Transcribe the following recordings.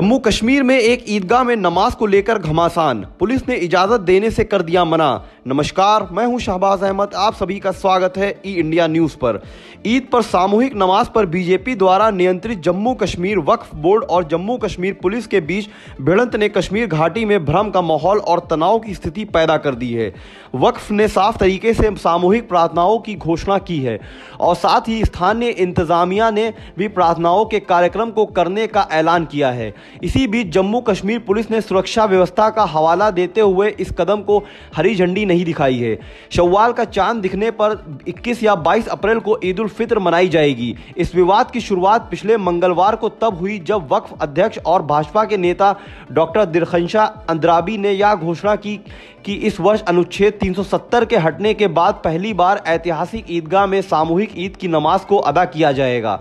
जम्मू कश्मीर में एक ईदगाह में नमाज को लेकर घमासान पुलिस ने इजाजत देने से कर दिया मना नमस्कार मैं हूं शहबाज अहमद आप सभी का स्वागत है ई इंडिया न्यूज पर ईद पर सामूहिक नमाज पर बीजेपी द्वारा नियंत्रित जम्मू कश्मीर वक्फ बोर्ड और जम्मू कश्मीर पुलिस के बीच भिड़ंत ने कश्मीर घाटी में भ्रम का माहौल और तनाव की स्थिति पैदा कर दी है वक्फ ने साफ तरीके से सामूहिक प्रार्थनाओं की घोषणा की है और साथ ही स्थानीय इंतजामिया ने भी प्रार्थनाओं के कार्यक्रम को करने का ऐलान किया है इसी बीच जम्मू कश्मीर पुलिस ने सुरक्षा व्यवस्था का हवाला देते हुए इस कदम को हरी झंडी नहीं दिखाई है शव्वाल का चांद दिखने पर 21 या 22 अप्रैल को ईद उल फित्र मनाई जाएगी इस विवाद की शुरुआत पिछले मंगलवार को तब हुई जब वक्फ अध्यक्ष और भाजपा के नेता डॉक्टर दिलखंशा अंद्राबी ने यह घोषणा की कि इस वर्ष अनुच्छेद 370 के हटने के बाद पहली बार ऐतिहासिक ईदगाह में सामूहिक ईद की नमाज को अदा किया जाएगा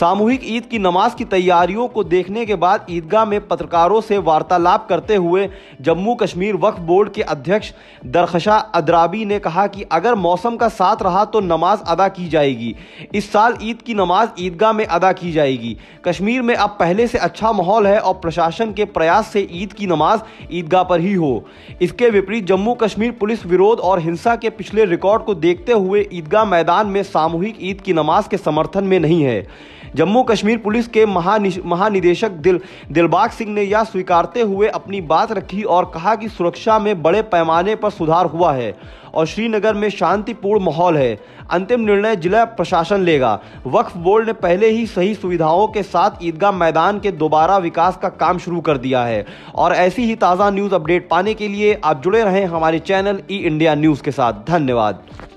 सामूहिक ईद की नमाज की तैयारियों को देखने के बाद ईद ईदगाह में पत्रकारों से वार्तालाप करते हुए जम्मू कश्मीर वक्फ बोर्ड के अध्यक्ष दरखशा अदराबी ने कहा कि अगर मौसम का साथ रहा तो नमाज अदा की जाएगी इस साल ईद की नमाज ईदगाह में अदा की जाएगी कश्मीर में अब पहले से अच्छा माहौल है और प्रशासन के प्रयास से ईद की नमाज ईदगाह पर ही हो इसके विपरीत जम्मू कश्मीर पुलिस विरोध और हिंसा के पिछले रिकॉर्ड को देखते हुए ईदगाह मैदान में सामूहिक ईद की नमाज के समर्थन में नहीं है जम्मू कश्मीर पुलिस के महानिदेशक दिल दिलबाग सिंह ने यह स्वीकारते हुए अपनी बात रखी और कहा कि सुरक्षा में बड़े पैमाने पर सुधार हुआ है और श्रीनगर में शांतिपूर्ण माहौल है अंतिम निर्णय जिला प्रशासन लेगा वक्फ बोर्ड ने पहले ही सही सुविधाओं के साथ ईदगाह मैदान के दोबारा विकास का काम शुरू कर दिया है और ऐसी ही ताज़ा न्यूज़ अपडेट पाने के लिए आप जुड़े रहें हमारे चैनल ई इंडिया न्यूज़ के साथ धन्यवाद